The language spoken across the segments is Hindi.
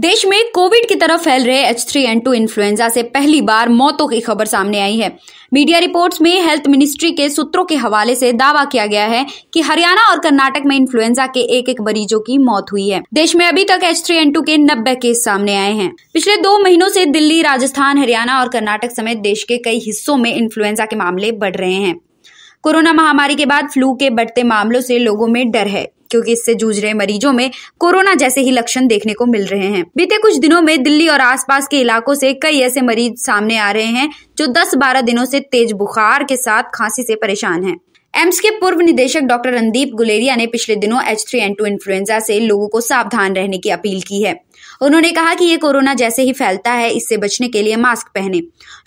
देश में कोविड की तरफ फैल रहे H three N two influenza से पहली बार मौतों की खबर सामने आई है मीडिया रिपोर्ट्स में हेल्थ मिनिस्ट्री के सूत्रों के हवाले से दावा किया गया है कि हरियाणा और कर्नाटक में इन्फ्लुएंजा के एक एक मरीजों की मौत हुई है देश में अभी तक एच थ्री एन टू के नब्बे केस सामने आए हैं पिछले दो महीनों से दिल्ली राजस्थान हरियाणा और कर्नाटक समेत देश के कई हिस्सों में इन्फ्लुएंजा के मामले बढ़ रहे हैं कोरोना महामारी के बाद फ्लू के बढ़ते मामलों से लोगों में डर है क्योंकि इससे जूझ रहे मरीजों में कोरोना जैसे ही लक्षण देखने को मिल रहे हैं बीते कुछ दिनों में दिल्ली और आसपास के इलाकों से कई ऐसे मरीज सामने आ रहे हैं जो 10-12 दिनों से तेज बुखार के साथ खांसी से परेशान हैं एम्स के पूर्व निदेशक डॉक्टर रणदीप गुलेरिया ने पिछले दिनों H three N two influenza से लोगों को सावधान रहने की अपील की है उन्होंने कहा कि ये कोरोना जैसे ही फैलता है इससे बचने के लिए मास्क पहने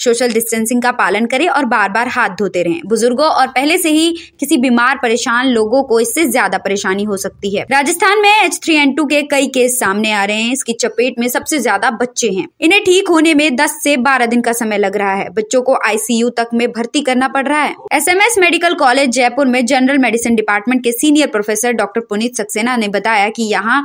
सोशल डिस्टेंसिंग का पालन करें और बार बार हाथ धोते रहें बुजुर्गों और पहले से ही किसी बीमार परेशान लोगों को इससे ज्यादा परेशानी हो सकती है राजस्थान में एच थ्री एन टू के कई केस सामने आ रहे हैं इसकी चपेट में सबसे ज्यादा बच्चे हैं इन्हें ठीक होने में दस से बारह दिन का समय लग रहा है बच्चों को आईसीयू तक में भर्ती करना पड़ रहा है एस मेडिकल कॉलेज जयपुर में जनरल मेडिसिन डिपार्टमेंट के senior professor doctor Puneet Saxena ने बताया कि यहाँ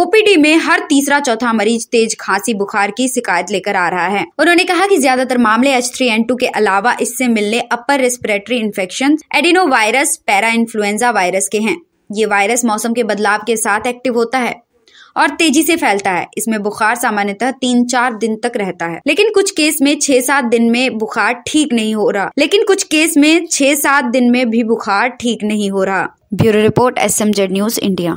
ओपीडी में हर तीसरा चौथा मरीज तेज खांसी बुखार की शिकायत लेकर आ रहा है उन्होंने कहा कि ज्यादातर मामले एच थ्री एन टू के अलावा इससे मिलने upper respiratory infection adeno virus para influenza virus के हैं ये वायरस मौसम के बदलाव के साथ एक्टिव होता है और तेजी से फैलता है इसमें बुखार सामान्यतः तीन चार दिन तक रहता है लेकिन कुछ केस में छह सात दिन में बुखार ठीक नहीं हो रहा लेकिन कुछ केस में छह सात दिन में भी बुखार ठीक नहीं हो रहा bureau report S news India